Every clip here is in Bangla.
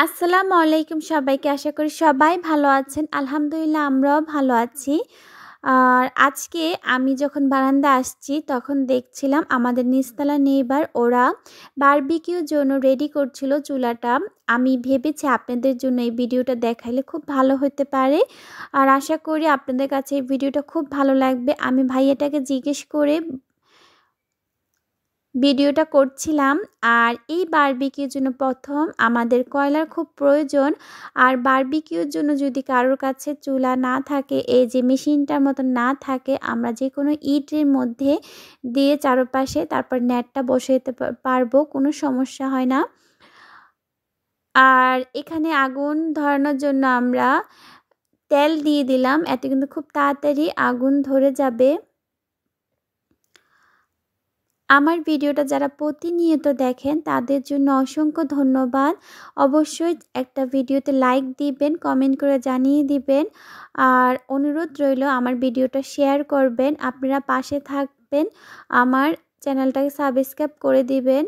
আসসালামু আলাইকুম সবাইকে আশা করি সবাই ভালো আছেন আলহামদুলিল্লাহ আমরাও ভালো আছি আর আজকে আমি যখন বারান্দা আসছি তখন দেখছিলাম আমাদের নিচতলা নেইবার ওরা বারবিকিউর জন্য রেডি করছিল চুলাটা আমি ভেবেছি আপনাদের জন্য এই ভিডিওটা দেখাইলে খুব ভালো হতে পারে আর আশা করি আপনাদের কাছে এই ভিডিওটা খুব ভালো লাগবে আমি ভাইয়াটাকে জিজ্ঞেস করে ভিডিওটা করছিলাম আর এই বারবিকিউর জন্য প্রথম আমাদের কয়লার খুব প্রয়োজন আর বারবিকিউর জন্য যদি কারোর কাছে চুলা না থাকে এই যে মেশিনটার মতো না থাকে আমরা যে কোনো ইটের মধ্যে দিয়ে চারপাশে তারপর নেটটা বসে যেতে পারবো কোনো সমস্যা হয় না আর এখানে আগুন ধরানোর জন্য আমরা তেল দিয়ে দিলাম এতে কিন্তু খুব তাড়াতাড়ি আগুন ধরে যাবে আমার ভিডিওটা যারা প্রতিনিয়ত দেখেন তাদের জন্য অসংখ্য ধন্যবাদ অবশ্যই একটা ভিডিওতে লাইক দিবেন কমেন্ট করে জানিয়ে দিবেন আর অনুরোধ রইল আমার ভিডিওটা শেয়ার করবেন আপনারা পাশে থাকবেন আমার চ্যানেলটাকে সাবস্ক্রাইব করে দিবেন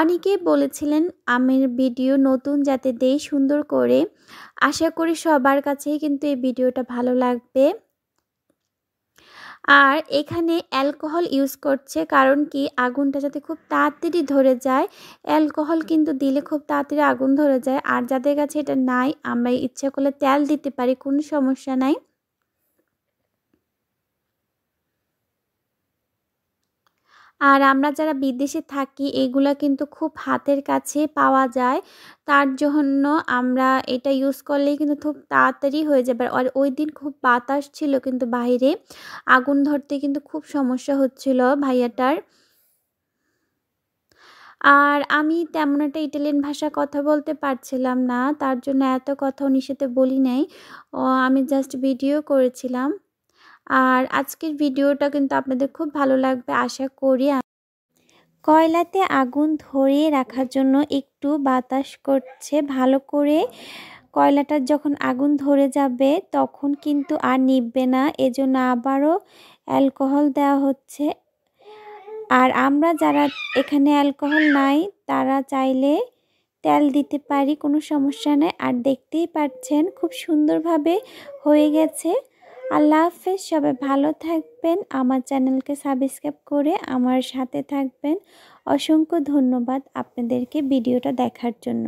অনেকেই বলেছিলেন আমের ভিডিও নতুন যাতে দেই সুন্দর করে আশা করি সবার কাছেই কিন্তু এই ভিডিওটা ভালো লাগবে আর এখানে অ্যালকোহল ইউজ করছে কারণ কি আগুনটা যাতে খুব তাড়াতাড়ি ধরে যায় অ্যালকোহল কিন্তু দিলে খুব তাড়াতাড়ি আগুন ধরে যায় আর যাদের কাছে এটা নাই আমরা ইচ্ছে করলে তেল দিতে পারি কোনো সমস্যা নাই আর আমরা যারা বিদেশে থাকি এগুলা কিন্তু খুব হাতের কাছে পাওয়া যায় তার জন্য আমরা এটা ইউজ করলেই কিন্তু খুব তাড়াতাড়ি হয়ে যাবে আর ওই দিন খুব বাতাস ছিল কিন্তু বাইরে আগুন ধরতে কিন্তু খুব সমস্যা হচ্ছিল ভাইয়াটার আর আমি তেমন একটা ইটালিয়ান ভাষা কথা বলতে পারছিলাম না তার জন্য এত কথা উনি সাথে বলি নাই আমি জাস্ট ভিডিও করেছিলাম আর আজকের ভিডিওটা কিন্তু আপনাদের খুব ভালো লাগবে আশা করি কয়লাতে আগুন ধরিয়ে রাখার জন্য একটু বাতাস করছে ভালো করে কয়লাটার যখন আগুন ধরে যাবে তখন কিন্তু আর নিববে না এজন্য আবারও অ্যালকোহল দেওয়া হচ্ছে আর আমরা যারা এখানে অ্যালকোহল নাই তারা চাইলে তেল দিতে পারি কোনো সমস্যা নেই আর দেখতেই পাচ্ছেন খুব সুন্দরভাবে হয়ে গেছে আল্লাহ হাফেজ সবাই ভালো থাকবেন আমার চ্যানেলকে সাবস্ক্রাইব করে আমার সাথে থাকবেন অসংখ্য ধন্যবাদ আপনাদেরকে ভিডিওটা দেখার জন্য